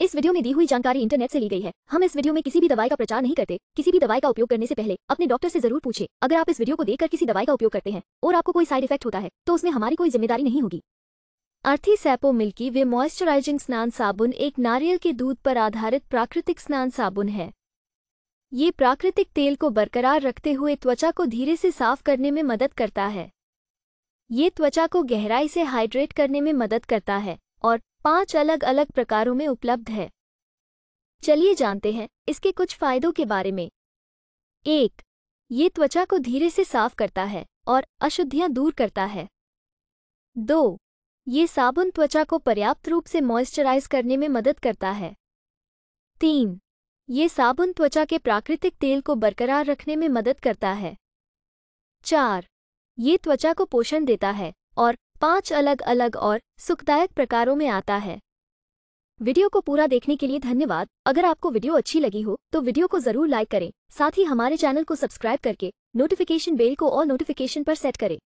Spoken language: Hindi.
इस वीडियो में दी हुई जानकारी इंटरनेट से ली गई है हम इस वीडियो में किसी भी दवाई का प्रचार नहीं करते किसी भी दवाई का उपयोग करने से पहले अपने डॉक्टर से जरूर पूछे अगर आप इस वीडियो को देखकर किसी दवाई का उपयोग करते हैं और आपको कोई साइड इफेक्ट होता है तो उसमें हमारी कोई जिम्मेदारी नहीं होगी अर्थी सैपो मिल्की वे मॉइस्चराइजिंग स्नान साबुन एक नारियल के दूध पर आधारित प्राकृतिक स्नान साबुन है ये प्राकृतिक तेल को बरकरार रखते हुए त्वचा को धीरे से साफ करने में मदद करता है ये त्वचा को गहराई से हाइड्रेट करने में मदद करता है और पांच अलग अलग प्रकारों में उपलब्ध है चलिए जानते हैं इसके कुछ फायदों के बारे में एक ये त्वचा को धीरे से साफ करता है और अशुद्धियां दूर करता है दो ये साबुन त्वचा को पर्याप्त रूप से मॉइस्चराइज करने में मदद करता है तीन ये साबुन त्वचा के प्राकृतिक तेल को बरकरार रखने में मदद करता है चार ये त्वचा को पोषण देता है और पांच अलग अलग और सुखदायक प्रकारों में आता है वीडियो को पूरा देखने के लिए धन्यवाद अगर आपको वीडियो अच्छी लगी हो तो वीडियो को जरूर लाइक करें साथ ही हमारे चैनल को सब्सक्राइब करके नोटिफिकेशन बेल को और नोटिफिकेशन पर सेट करें